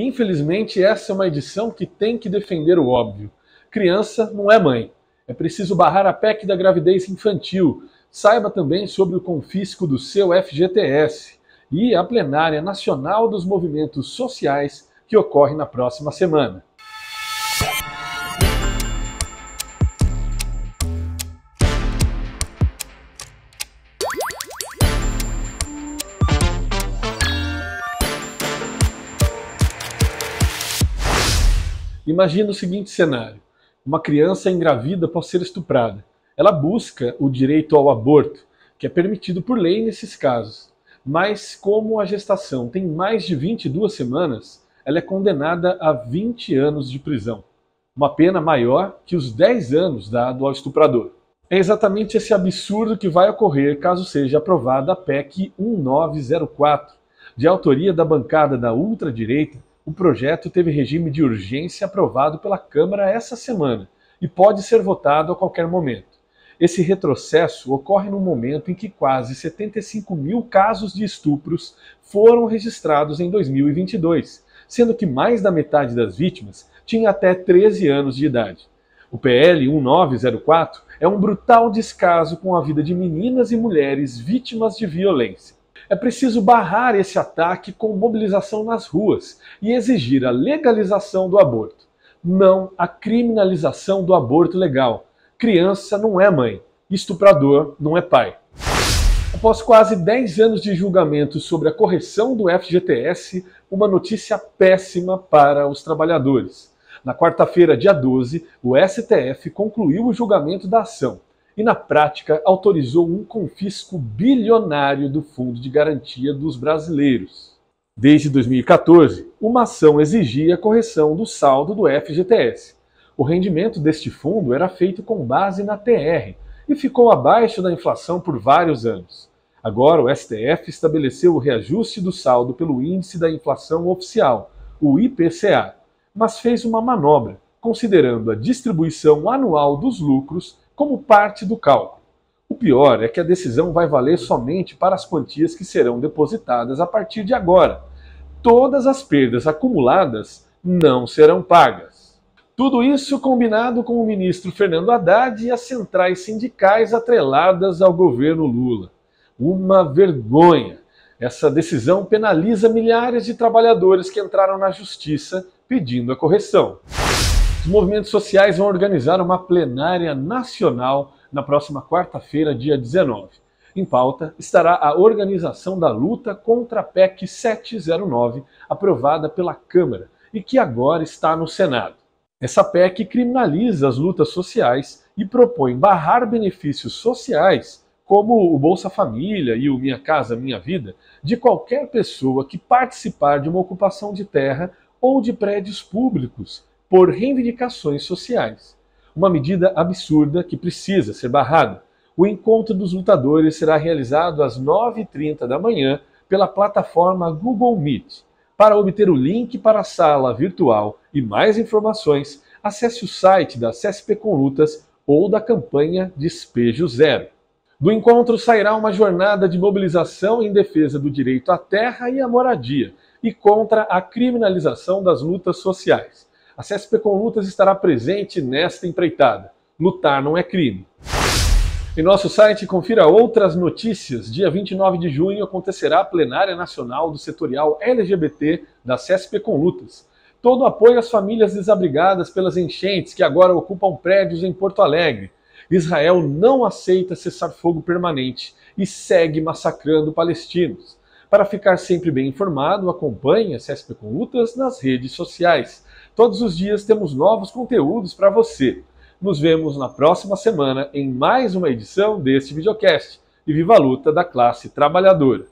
infelizmente essa é uma edição que tem que defender o óbvio. Criança não é mãe. É preciso barrar a PEC da gravidez infantil. Saiba também sobre o confisco do seu FGTS e a plenária nacional dos movimentos sociais que ocorre na próxima semana. Imagina o seguinte cenário: uma criança engravida após ser estuprada. Ela busca o direito ao aborto, que é permitido por lei nesses casos. Mas, como a gestação tem mais de 22 semanas, ela é condenada a 20 anos de prisão, uma pena maior que os 10 anos dado ao estuprador. É exatamente esse absurdo que vai ocorrer caso seja aprovada a PEC 1904, de autoria da bancada da ultradireita, o projeto teve regime de urgência aprovado pela Câmara essa semana e pode ser votado a qualquer momento. Esse retrocesso ocorre no momento em que quase 75 mil casos de estupros foram registrados em 2022, sendo que mais da metade das vítimas tinha até 13 anos de idade. O PL 1904 é um brutal descaso com a vida de meninas e mulheres vítimas de violência. É preciso barrar esse ataque com mobilização nas ruas e exigir a legalização do aborto, não a criminalização do aborto legal. Criança não é mãe, estuprador não é pai. Após quase 10 anos de julgamento sobre a correção do FGTS, uma notícia péssima para os trabalhadores. Na quarta-feira, dia 12, o STF concluiu o julgamento da ação e, na prática, autorizou um confisco bilionário do Fundo de Garantia dos Brasileiros. Desde 2014, uma ação exigia a correção do saldo do FGTS. O rendimento deste fundo era feito com base na TR e ficou abaixo da inflação por vários anos. Agora, o STF estabeleceu o reajuste do saldo pelo Índice da Inflação Oficial, o IPCA, mas fez uma manobra, considerando a distribuição anual dos lucros como parte do cálculo. O pior é que a decisão vai valer somente para as quantias que serão depositadas a partir de agora. Todas as perdas acumuladas não serão pagas. Tudo isso combinado com o ministro Fernando Haddad e as centrais sindicais atreladas ao governo Lula. Uma vergonha! Essa decisão penaliza milhares de trabalhadores que entraram na justiça pedindo a correção. Os movimentos sociais vão organizar uma plenária nacional na próxima quarta-feira, dia 19. Em pauta estará a organização da luta contra a PEC 709, aprovada pela Câmara e que agora está no Senado. Essa PEC criminaliza as lutas sociais e propõe barrar benefícios sociais, como o Bolsa Família e o Minha Casa Minha Vida, de qualquer pessoa que participar de uma ocupação de terra ou de prédios públicos por reivindicações sociais. Uma medida absurda que precisa ser barrada. O encontro dos lutadores será realizado às 9h30 da manhã pela plataforma Google Meet. Para obter o link para a sala virtual e mais informações, acesse o site da CSP com Lutas ou da campanha Despejo Zero. Do encontro sairá uma jornada de mobilização em defesa do direito à terra e à moradia e contra a criminalização das lutas sociais. A CSP com Lutas estará presente nesta empreitada. Lutar não é crime. Em nosso site, confira outras notícias. Dia 29 de junho acontecerá a plenária nacional do setorial LGBT da CSP com Lutas. Todo apoio às famílias desabrigadas pelas enchentes que agora ocupam prédios em Porto Alegre. Israel não aceita cessar-fogo permanente e segue massacrando palestinos. Para ficar sempre bem informado, acompanhe a CSP com Lutas nas redes sociais. Todos os dias temos novos conteúdos para você. Nos vemos na próxima semana em mais uma edição deste videocast. E viva a luta da classe trabalhadora!